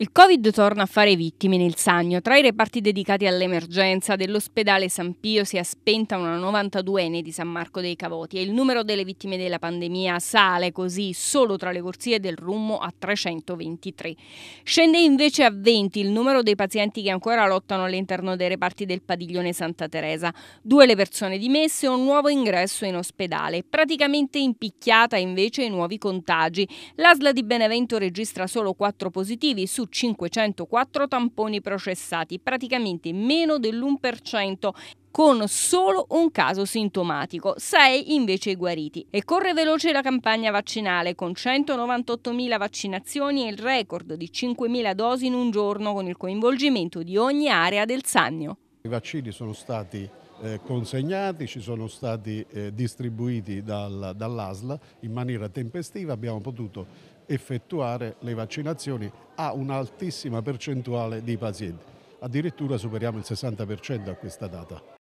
Il Covid torna a fare vittime nel Sannio. Tra i reparti dedicati all'emergenza dell'ospedale San Pio si è spenta una 92enne di San Marco dei Cavoti e il numero delle vittime della pandemia sale così solo tra le corsie del Rummo a 323. Scende invece a 20 il numero dei pazienti che ancora lottano all'interno dei reparti del padiglione Santa Teresa. Due le persone dimesse e un nuovo ingresso in ospedale. Praticamente impicchiata invece i nuovi contagi. L'ASLA di Benevento registra solo 4 positivi su 504 tamponi processati, praticamente meno dell'1% con solo un caso sintomatico, 6 invece guariti. E corre veloce la campagna vaccinale con 198.000 vaccinazioni e il record di 5.000 dosi in un giorno con il coinvolgimento di ogni area del Sannio. I vaccini sono stati eh, consegnati, ci sono stati eh, distribuiti dal, dall'ASL in maniera tempestiva, abbiamo potuto effettuare le vaccinazioni a un'altissima percentuale di pazienti. Addirittura superiamo il 60% a questa data.